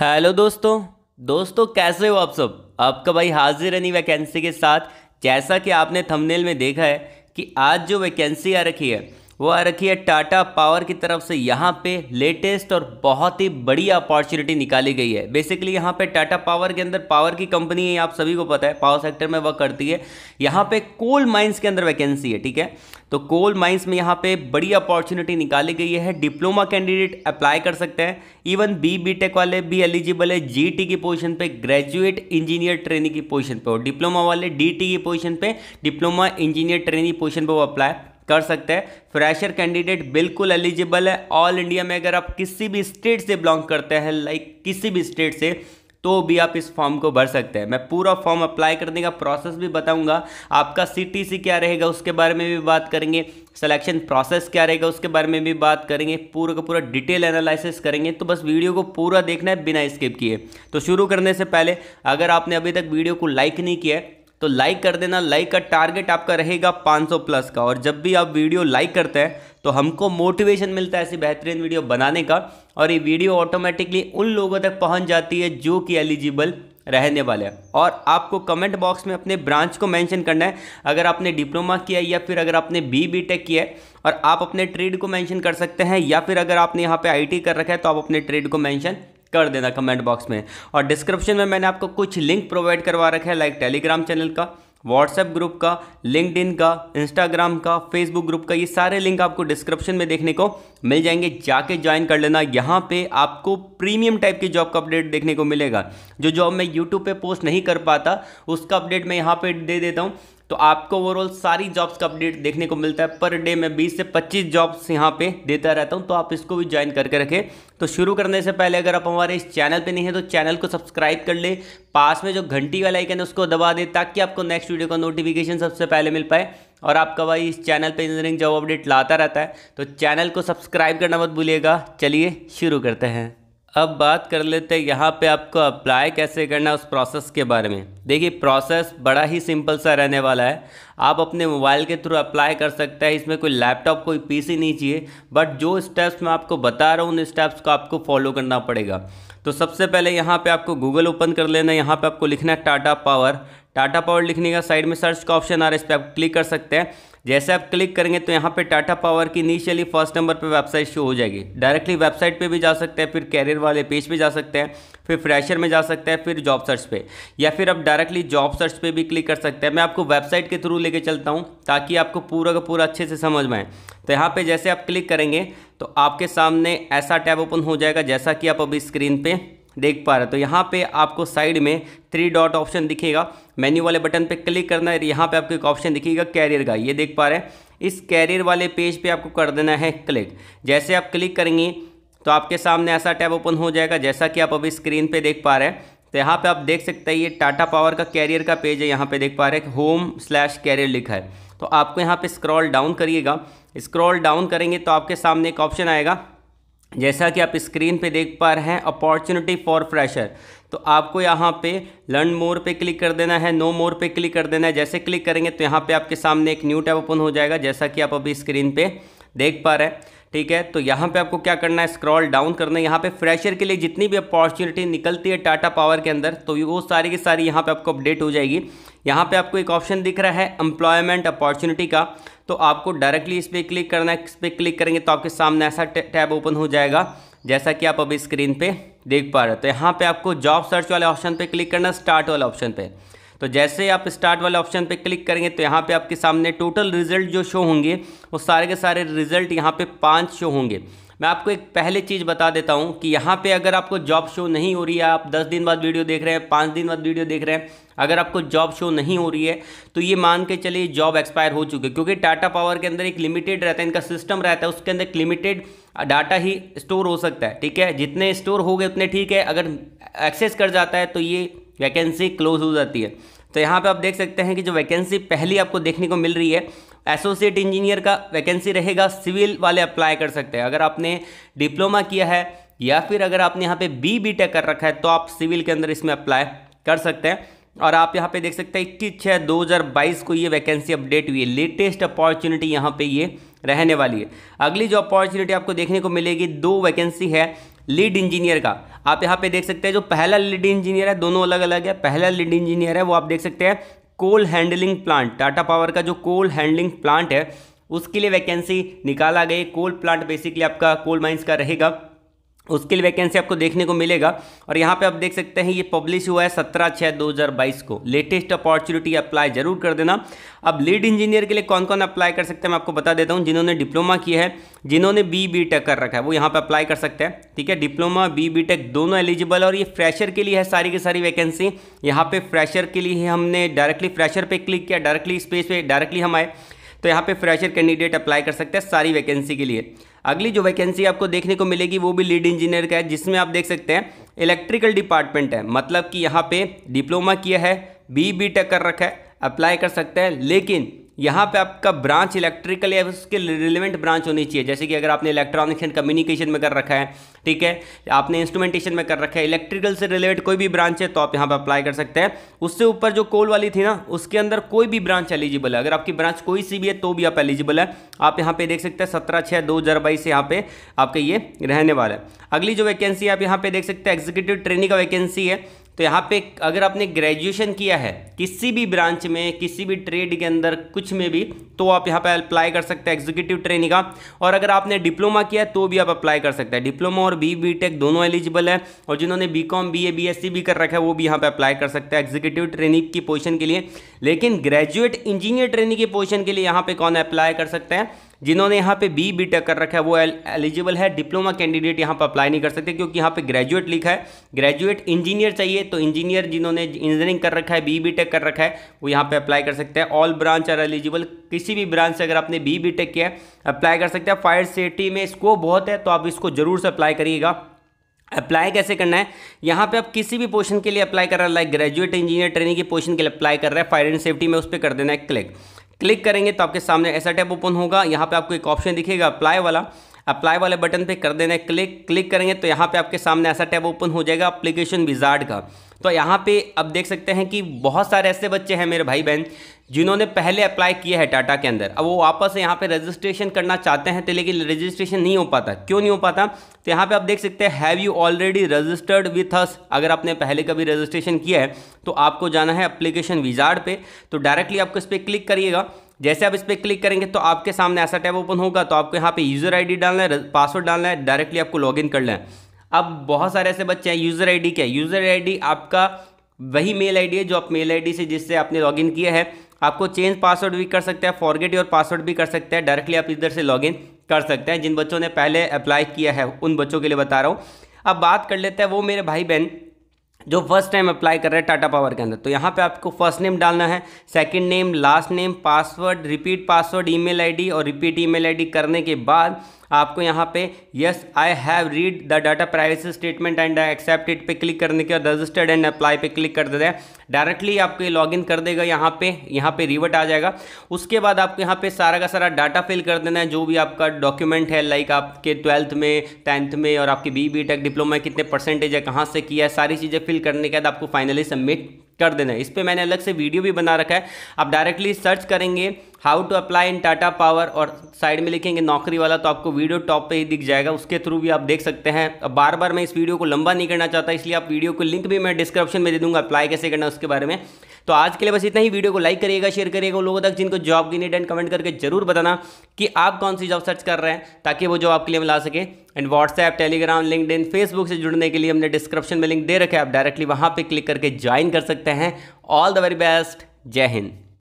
hello दोस्तों दोस्तों कैसे हो आप सब आपका भाई हाजिर रनी वैकेंसी के साथ जैसा कि आपने थंबनेल में देखा है कि आज जो वैकेंसी आ रखी है वो आ रखी है टाटा पावर की तरफ से यहाँ पे लेटेस्ट और बहुत ही बड़ी अपॉर्चुनिटी निकाली गई है बेसिकली यहाँ पे टाटा पावर के अंदर पावर की कंपनी है आप सभी को पता है पावर सेक्टर में वर्क करती है यहाँ पे कोल माइंस के अंदर वैकेंसी है ठीक है तो कोल माइंस में यहाँ पे बड़ी अपॉर्चुनिटी निकाली गई है डिप्लोमा कैंडिडेट अप्लाई कर सकते हैं इवन बी बी टेक वाले भी एलिजिबल है जी टी की पोजिशन पर ग्रेजुएट इंजीनियर ट्रेनिंग की पोजिशन पर और डिप्लोमा वाले डी टी की पोजिशन पर डिप्लोमा इंजीनियर ट्रेनिंग पोजिशन पर वो अप्लाई कर सकते हैं फ्रेशर कैंडिडेट बिल्कुल एलिजिबल है ऑल इंडिया में अगर आप किसी भी स्टेट से बिलोंग करते हैं लाइक किसी भी स्टेट से तो भी आप इस फॉर्म को भर सकते हैं मैं पूरा फॉर्म अप्लाई करने का प्रोसेस भी बताऊंगा आपका सीटीसी क्या रहेगा उसके बारे में भी बात करेंगे सिलेक्शन प्रोसेस क्या रहेगा उसके बारे में भी बात करेंगे पूरा का पूरा डिटेल एनालिसिस करेंगे तो बस वीडियो को पूरा देखना है बिना स्किप किए तो शुरू करने से पहले अगर आपने अभी तक वीडियो को लाइक नहीं किया तो लाइक कर देना लाइक का टारगेट आपका रहेगा 500 प्लस का और जब भी आप वीडियो लाइक करते हैं तो हमको मोटिवेशन मिलता है ऐसी बेहतरीन वीडियो बनाने का और ये वीडियो ऑटोमेटिकली उन लोगों तक पहुंच जाती है जो कि एलिजिबल रहने वाले हैं और आपको कमेंट बॉक्स में अपने ब्रांच को मैंशन करना है अगर आपने डिप्लोमा किया है या फिर अगर आपने बी बी टेक किया है और आप अपने ट्रेड को मैंशन कर सकते हैं या फिर अगर आपने यहाँ पर आई कर रखा है तो आप अपने ट्रेड को मैंशन कर देना कमेंट बॉक्स में और डिस्क्रिप्शन में मैंने आपको कुछ लिंक प्रोवाइड करवा रखा है लाइक टेलीग्राम चैनल का व्हाट्सएप ग्रुप का लिंकड का इंस्टाग्राम का फेसबुक ग्रुप का ये सारे लिंक आपको डिस्क्रिप्शन में देखने को मिल जाएंगे जाके ज्वाइन कर लेना यहाँ पे आपको प्रीमियम टाइप की जॉब का अपडेट देखने को मिलेगा जो जॉब मैं यूट्यूब पे पोस्ट नहीं कर पाता उसका अपडेट मैं यहाँ पे दे देता हूँ तो आपको ओवरऑल सारी जॉब्स का अपडेट देखने को मिलता है पर डे में बीस से पच्चीस जॉब्स यहाँ पे देता रहता हूँ तो आप इसको भी ज्वाइन करके रखें तो शुरू करने से पहले अगर आप हमारे इस चैनल पे नहीं है तो चैनल को सब्सक्राइब कर ले पास में जो घंटी वाला आइकन है उसको दबा दे ताकि आपको नेक्स्ट वीडियो का नोटिफिकेशन सबसे पहले मिल पाए और आपका भाई इस चैनल पर इंजीनियरिंग जॉब अपडेट लाता रहता है तो चैनल को सब्सक्राइब करना मत भूलिएगा चलिए शुरू करते हैं अब बात कर लेते हैं यहाँ पे आपको अप्लाई कैसे करना है उस प्रोसेस के बारे में देखिए प्रोसेस बड़ा ही सिंपल सा रहने वाला है आप अपने मोबाइल के थ्रू अप्लाई कर सकते हैं इसमें कोई लैपटॉप कोई पीसी नहीं चाहिए बट जो स्टेप्स मैं आपको बता रहा हूँ उन स्टेप्स को आपको फॉलो करना पड़ेगा तो सबसे पहले यहाँ पर आपको गूगल ओपन कर लेना है यहाँ पर आपको लिखना है टाटा पावर टाटा पावर लिखने का साइड में सर्च का ऑप्शन आ रहा है इस पर आप क्लिक कर सकते हैं जैसे आप क्लिक करेंगे तो यहाँ पे टाटा पावर की इनिशियली फर्स्ट नंबर पे वेबसाइट शो हो जाएगी डायरेक्टली वेबसाइट पे भी जा सकते हैं फिर कैरियर वाले पेज पे जा सकते हैं फिर फ्रेशर में जा सकते हैं फिर जॉब सर्च पे या फिर आप डायरेक्टली जॉब सर्च पे भी क्लिक कर सकते हैं मैं आपको वेबसाइट के थ्रू लेके चलता हूँ ताकि आपको पूरा का पूरा अच्छे से समझ में आए तो यहाँ पर जैसे आप क्लिक करेंगे तो आपके सामने ऐसा टैब ओपन हो जाएगा जैसा कि आप अभी स्क्रीन पर देख पा रहे हो तो यहाँ पे आपको साइड में थ्री डॉट ऑप्शन दिखेगा मेन्यू वाले बटन पे क्लिक करना है यहाँ पे आपको एक ऑप्शन दिखेगा कैरियर का ये देख पा रहे हैं इस कैरियर वाले पेज पे आपको कर देना है क्लिक जैसे आप क्लिक करेंगे तो आपके सामने ऐसा टैब ओपन हो जाएगा जैसा कि आप अभी स्क्रीन पर देख पा रहे हैं तो यहाँ पर आप देख सकते हैं ये टाटा पावर का कैरियर का पेज है यहाँ पर देख पा रहे हैं होम स्लैश कैरियर लिखा है तो आपको यहाँ पर स्क्रॉल डाउन करिएगा स्क्रॉल डाउन करेंगे तो आपके सामने एक ऑप्शन आएगा जैसा कि आप स्क्रीन पे देख पा रहे हैं अपॉर्चुनिटी फॉर फ्रेशर तो आपको यहाँ पे लर्न मोर पे क्लिक कर देना है नो मोर पे क्लिक कर देना है जैसे क्लिक करेंगे तो यहाँ पे आपके सामने एक न्यू टैब ओपन हो जाएगा जैसा कि आप अभी स्क्रीन पे देख पा रहे हैं ठीक है तो यहाँ पे आपको क्या करना है स्क्रॉल डाउन करना है यहाँ पे फ्रेशर के लिए जितनी भी अपॉर्चुनिटी निकलती है टाटा पावर के अंदर तो वो सारी की सारी यहाँ पे आपको अपडेट हो जाएगी यहाँ पे आपको एक ऑप्शन दिख रहा है एम्प्लॉयमेंट अपॉर्चुनिटी का तो आपको डायरेक्टली इस पर क्लिक करना है इस पर क्लिक करेंगे तो आपके सामने ऐसा टैब ओपन हो जाएगा जैसा कि आप अभी स्क्रीन पर देख पा रहे हो तो यहाँ पर आपको जॉब सर्च वाले ऑप्शन पर क्लिक करना स्टार्ट वाले ऑप्शन पर तो जैसे आप स्टार्ट वाले ऑप्शन पे क्लिक करेंगे तो यहाँ पे आपके सामने टोटल रिजल्ट जो शो होंगे वो सारे के सारे रिजल्ट यहाँ पे पाँच शो होंगे मैं आपको एक पहले चीज़ बता देता हूँ कि यहाँ पे अगर आपको जॉब शो नहीं हो रही है आप दस दिन बाद वीडियो देख रहे हैं पाँच दिन बाद वीडियो देख रहे हैं अगर आपको जॉब शो नहीं हो रही है तो ये मान के चलिए जॉब एक्सपायर हो चुके क्योंकि टाटा पावर के अंदर एक लिमिटेड रहता है इनका सिस्टम रहता है उसके अंदर एक लिमिटेड डाटा ही स्टोर हो सकता है ठीक है जितने स्टोर हो गए उतने ठीक है अगर एक्सेस कर जाता है तो ये वैकेंसी क्लोज हो जाती है तो यहाँ पे आप देख सकते हैं कि जो वैकेंसी पहली आपको देखने को मिल रही है एसोसिएट इंजीनियर का वैकेंसी रहेगा सिविल वाले अप्लाई कर सकते हैं अगर आपने डिप्लोमा किया है या फिर अगर आपने यहाँ पे बी बी टेक कर रखा है तो आप सिविल के अंदर इसमें अप्लाई कर सकते हैं और आप यहाँ पे देख सकते हैं इक्कीस छः दो हज़ार बाईस को ये वैकेंसी अपडेट हुई है लेटेस्ट अपॉर्चुनिटी यहाँ पे ये रहने वाली है अगली जो अपॉर्चुनिटी आपको देखने को मिलेगी दो वैकेंसी है लीड इंजीनियर का आप यहाँ पे देख सकते हैं जो पहला लीड इंजीनियर है दोनों अलग अलग है पहला लीड इंजीनियर है वो आप देख सकते हैं coal handling plant Tata Power का जो कोल हैंडलिंग प्लांट है उसके लिए वैकेंसी निकाला गई कोल प्लांट बेसिकली आपका कोल माइंस का रहेगा उसके लिए वैकेंसी आपको देखने को मिलेगा और यहाँ पे आप देख सकते हैं ये पब्लिश हुआ है सत्रह छः दो हज़ार बाईस को लेटेस्ट अपॉर्चुनिटी अप्लाई जरूर कर देना अब लीड इंजीनियर के लिए कौन कौन अप्लाई कर सकते हैं मैं आपको बता देता हूँ जिन्होंने डिप्लोमा किया है जिन्होंने बी बी टेक कर रखा है वो यहाँ पर अप्लाई कर सकते हैं ठीक है डिप्लोमा बी बी टेक दोनों एलिजिबल और ये फ्रेशर के लिए है सारी की सारी वैकेंसी यहाँ पर फ्रेशर के लिए हमने डायरेक्टली फ्रेशर पर क्लिक किया डायरेक्टली स्पेस पर डायरेक्टली हम आए तो यहाँ पर फ्रेशर कैंडिडेट अप्लाई कर सकते हैं सारी वैकेंसी के लिए अगली जो वैकेंसी आपको देखने को मिलेगी वो भी लीड इंजीनियर का है जिसमें आप देख सकते हैं इलेक्ट्रिकल डिपार्टमेंट है मतलब कि यहाँ पे डिप्लोमा किया है बी बी टेक कर रखा है अप्लाई कर सकते हैं लेकिन यहाँ पे आपका ब्रांच इलेक्ट्रिकल या उसके रिलेवेंट ब्रांच होनी चाहिए जैसे कि अगर आपने इलेक्ट्रॉनिक्स एंड कम्युनिकेशन में कर रखा है ठीक है आपने इंस्ट्रूमेंटेशन में कर रखा है इलेक्ट्रिकल से रिलेवेंट कोई भी ब्रांच है तो आप यहाँ पर अप्लाई कर सकते हैं उससे ऊपर जो कोल वाली थी ना उसके अंदर कोई भी ब्रांच एलिजिबल है अगर आपकी ब्रांच कोई सी भी है तो भी आप एलिजिबल है आप यहाँ पे देख सकते हैं सत्रह छः दो हज़ार बाईस यहाँ पे आपका ये रहने वाला है अगली जो वैकेंसी आप यहाँ पे देख सकते हैं एग्जीक्यूटिव ट्रेनिंग का वैकेंसी है तो यहाँ पे अगर आपने ग्रेजुएशन किया है किसी भी ब्रांच में किसी भी ट्रेड के अंदर कुछ में भी तो आप यहाँ पे अप्लाई कर सकते हैं एग्जीक्यूटिव ट्रेनिंग का और अगर आपने डिप्लोमा किया है तो भी आप अप्लाई कर सकते हैं डिप्लोमा और बी बी टेक दोनों एलिजिबल है और जिन्होंने B com B A B S C भी कर रखा है वो भी यहाँ पर अप्लाई कर सकते हैं एग्जीक्यूटिव ट्रेनिंग की पोजिशन के लिए लेकिन ग्रेजुएट इंजीनियर ट्रेनिंग की पोजिशन के लिए यहाँ पर कौन अप्लाई कर सकते हैं जिन्होंने यहाँ पे बी बी टेक कर रखा है वो एलिजिबल है डिप्लोमा कैंडिडेट यहाँ पर अप्लाई नहीं कर सकते क्योंकि यहाँ पे ग्रेजुएट लिखा है ग्रेजुएट इंजीनियर चाहिए तो इंजीनियर जिन्होंने इंजीनियरिंग कर रखा है बी बी टेक कर रखा है वो यहाँ पे अप्लाई कर सकते हैं ऑल ब्रांच आर एलिजिबल किसी भी ब्रांच से अगर आपने बी बी टेक किया है अप्लाई कर सकते हैं फायर सेफ्टी में स्कोप बहुत है तो आप इसको जरूर से अप्लाई करिएगा अप्लाई कैसे करना है यहाँ पे आप किसी भी पोर्शन के लिए अप्लाई कर रहे हैं लाइक ग्रेजुएट इंजीनियर ट्रेनिंग के पोर्शन के लिए अप्लाई कर रहे हैं फायर एंड सेफ्टी में उस पर कर देना है क्लिक क्लिक करेंगे तो आपके सामने ऐसा टैब ओपन होगा यहाँ पे आपको एक ऑप्शन दिखेगा अप्लाई वाला अप्लाई वाले बटन पे कर देना है क्लिक क्लिक करेंगे तो यहाँ पे आपके सामने ऐसा टैब ओपन हो जाएगा अप्लीकेशन विजार्ड का तो यहाँ पे अब देख सकते हैं कि बहुत सारे ऐसे बच्चे हैं मेरे भाई बहन जिन्होंने पहले अप्लाई किया है टाटा के अंदर अब वो वापस यहाँ पे रजिस्ट्रेशन करना चाहते हैं तो लेकिन रजिस्ट्रेशन नहीं हो पाता क्यों नहीं हो पाता तो यहाँ पे आप देख सकते हैं have you already registered with us अगर आपने पहले कभी रजिस्ट्रेशन किया है तो आपको जाना है अप्लीकेशन विजार्ड पे तो डायरेक्टली आपको इस पर क्लिक करिएगा जैसे आप इस पर क्लिक करेंगे तो आपके सामने ऐसा टैब ओपन होगा तो आपको यहाँ पे यूज़र आई डालना है पासवर्ड डालना है डायरेक्टली आपको इन कर लें अब बहुत सारे ऐसे बच्चे हैं यूज़र डी क्या यूज़र आई आपका वही मेल आईडी है जो आप मेल आईडी से जिससे आपने लॉगिन किया है आपको चेंज पासवर्ड भी कर सकते हैं फॉरगेट योर पासवर्ड भी कर सकते हैं डायरेक्टली आप इधर से लॉगिन कर सकते हैं जिन बच्चों ने पहले अप्लाई किया है उन बच्चों के लिए बता रहा हूँ अब बात कर लेते हैं वो मेरे भाई बहन जो फर्स्ट टाइम अप्लाई कर रहे हैं टाटा पावर के अंदर तो यहाँ पे आपको फर्स्ट नेम डालना है second name last name password repeat password email ID और रिपीट ईमेल आईडी करने के बाद आपको यहाँ पे yes I have read the data privacy statement and accept it पे क्लिक करने के बाद रजिस्टर्ड एंड अप्लाई पे क्लिक कर देते हैं डायरेक्टली आपको ये लॉग कर देगा यहाँ पे यहाँ पे रिवर्ट आ जाएगा उसके बाद आपको यहाँ पे सारा का सारा डाटा फिल कर देना है जो भी आपका डॉक्यूमेंट है लाइक आपके ट्वेल्थ में टेंथ में और आपके बी बी टेक डिप्लोमा कितने परसेंटेज है कहाँ से किया है सारी चीज़ें फिल करने के बाद आपको फाइनली सबमिट कर देना है इस पर मैंने अलग से वीडियो भी बना रखा है आप डायरेक्टली सर्च करेंगे how to apply in Tata Power और साइड में लिखेंगे नौकरी वाला तो आपको वीडियो टॉप पे ही दिख जाएगा उसके थ्रू भी आप देख सकते हैं अब बार बार मैं इस वीडियो को लंबा नहीं करना चाहता इसलिए आप वीडियो को लिंक भी मैं डिस्क्रिप्शन में दे दूंगा अप्लाई कैसे करना उसके बारे में तो आज के लिए बस इतना ही वीडियो को लाइक करिएगा शेयर करिएगा लोगों तक जिनको जॉब की नीड एंड कमेंट करके जरूर बताना कि आप कौन सी जॉब सर्च कर रहे हैं ताकि वो जॉब आपके लिए मिला सके and WhatsApp Telegram LinkedIn Facebook से जुड़ने के लिए हमने डिस्क्रिप्शन में लिंक दे रखे आप डायरेक्टली वहाँ पर क्लिक करके ज्वाइन कर सकते हैं ऑल द वेरी बेस्ट जय हिंद